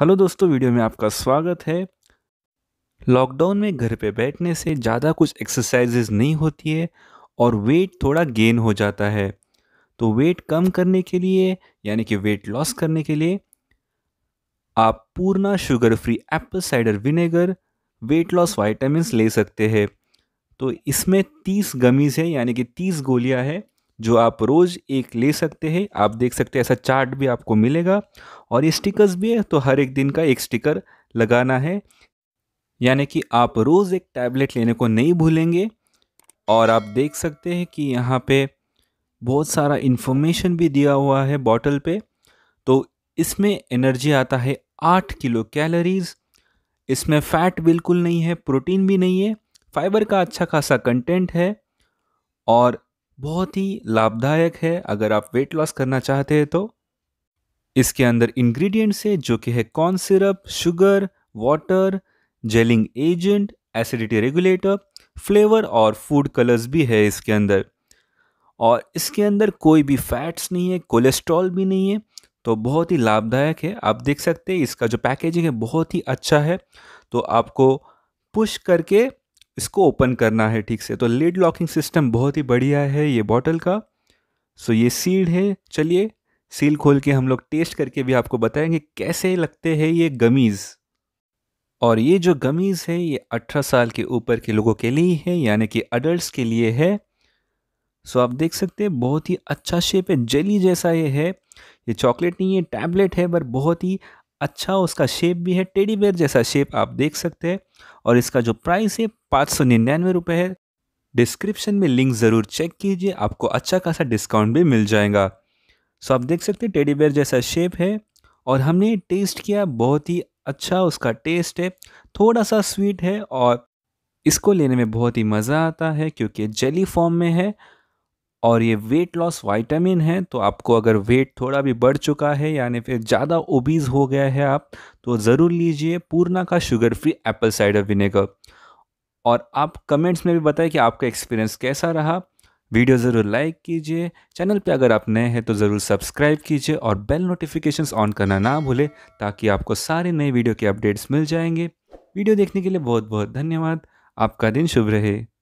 hello दोस्तों video में आपका स्वागत है लॉकडाउन में घर पे बैठने से ज़्यादा कुछ एक्सरसाइजेज नहीं होती है और वेट थोड़ा गेन हो जाता है तो वेट कम करने के लिए यानी कि वेट लॉस करने के लिए आप Purna sugar free apple cider vinegar weight loss वाइटामस ले सकते हैं तो इसमें तीस गमीज़ है यानी कि तीस गोलियां हैं जो आप रोज़ एक ले सकते हैं आप देख सकते हैं ऐसा चार्ट भी आपको मिलेगा और ये स्टिकर्स भी है तो हर एक दिन का एक स्टिकर लगाना है यानी कि आप रोज़ एक टैबलेट लेने को नहीं भूलेंगे और आप देख सकते हैं कि यहाँ पे बहुत सारा इन्फॉर्मेशन भी दिया हुआ है बॉटल पे तो इसमें एनर्जी आता है आठ किलो कैलोरीज़ इसमें फ़ैट बिल्कुल नहीं है प्रोटीन भी नहीं है फाइबर का अच्छा खासा कंटेंट है और बहुत ही लाभदायक है अगर आप वेट लॉस करना चाहते हैं तो इसके अंदर इंग्रेडिएंट्स है जो कि है corn syrup sugar water gelling agent acidity regulator flavour और फूड कलर्स भी है इसके अंदर और इसके अंदर कोई भी फैट्स नहीं है कोलेस्ट्रॉल भी नहीं है तो बहुत ही लाभदायक है आप देख सकते हैं इसका जो पैकेजिंग है बहुत ही अच्छा है तो आपको पुश करके इसको ओपन करना है ठीक से तो लिड लॉकिंग सिस्टम बहुत ही बढ़िया है ये बॉटल का सो ये सील्ड है चलिए सील खोल के हम लोग टेस्ट करके भी आपको बताएंगे कैसे लगते हैं ये गमीज़ और ये जो गमीज़ है ये 18 साल के ऊपर के लोगों के लिए है यानी कि अडल्ट के लिए है सो आप देख सकते हैं बहुत ही अच्छा शेप है जेली जैसा ये है ये चॉकलेट नहीं है टैबलेट है पर बहुत ही अच्छा उसका शेप भी है टेडी बेयर जैसा शेप आप देख सकते हैं और इसका जो प्राइस है पाँच सौ निन्यानवे रुपये है डिस्क्रिप्शन में लिंक ज़रूर चेक कीजिए आपको अच्छा खासा डिस्काउंट भी मिल जाएगा सो आप देख सकते हैं टेडी बेयर जैसा शेप है और हमने टेस्ट किया बहुत ही अच्छा उसका टेस्ट है थोड़ा सा स्वीट है और इसको लेने में बहुत ही मज़ा आता है क्योंकि जेली फॉर्म में है और ये वेट लॉस वाइटामिन है तो आपको अगर वेट थोड़ा भी बढ़ चुका है यानी फिर ज़्यादा ओबीज हो गया है आप तो ज़रूर लीजिए पूर्णा का sugar free apple cider vinegar और आप कमेंट्स में भी बताएं कि आपका एक्सपीरियंस कैसा रहा वीडियो ज़रूर लाइक कीजिए चैनल पे अगर आप नए हैं तो ज़रूर सब्सक्राइब कीजिए और बेल नोटिफिकेशंस ऑन करना ना भूलें ताकि आपको सारे नए वीडियो के अपडेट्स मिल जाएंगे वीडियो देखने के लिए बहुत बहुत धन्यवाद आपका दिन शुभ रहे